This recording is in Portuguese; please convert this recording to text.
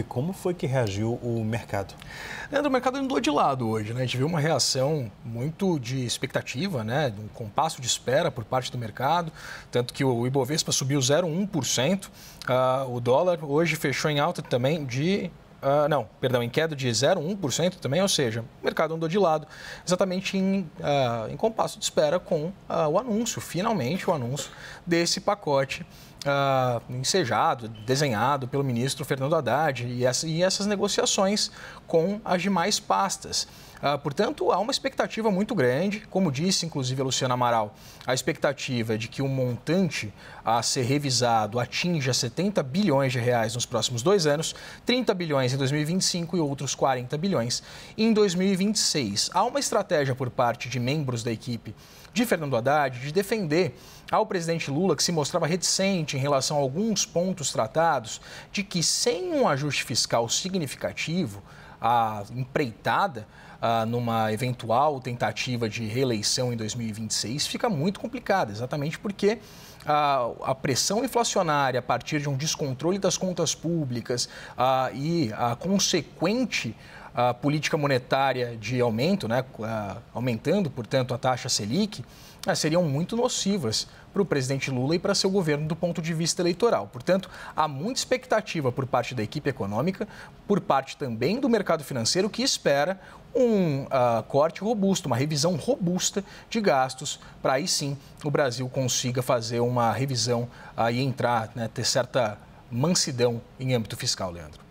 E como foi que reagiu o mercado? Leandro, o mercado andou de lado hoje, né? A gente viu uma reação muito de expectativa, né? um compasso de espera por parte do mercado. Tanto que o Ibovespa subiu 0,1%. Uh, ah, o dólar hoje fechou em alta também de Uh, não, perdão, em queda de 0,1% também, ou seja, o mercado andou de lado, exatamente em, uh, em compasso de espera com uh, o anúncio, finalmente o anúncio desse pacote uh, ensejado, desenhado pelo ministro Fernando Haddad e, essa, e essas negociações com as demais pastas. Uh, portanto, há uma expectativa muito grande, como disse inclusive a Luciana Amaral, a expectativa de que o um montante a ser revisado atinja 70 bilhões de reais nos próximos dois anos, 30 bilhões em 2025 e outros 40 bilhões em 2026. Há uma estratégia por parte de membros da equipe de Fernando Haddad de defender ao presidente Lula, que se mostrava reticente em relação a alguns pontos tratados de que sem um ajuste fiscal significativo, a empreitada a, numa eventual tentativa de reeleição em 2026 fica muito complicada, exatamente porque a, a, pressão inflacionária a partir de um descontrole das contas públicas a, e a consequente a política monetária de aumento, né, aumentando, portanto, a taxa Selic, né, seriam muito nocivas para o presidente Lula e para seu governo do ponto de vista eleitoral. Portanto, há muita expectativa por parte da equipe econômica, por parte também do mercado financeiro, que espera um uh, corte robusto, uma revisão robusta de gastos, para aí sim o Brasil consiga fazer uma revisão uh, e entrar, né, ter certa mansidão em âmbito fiscal, Leandro.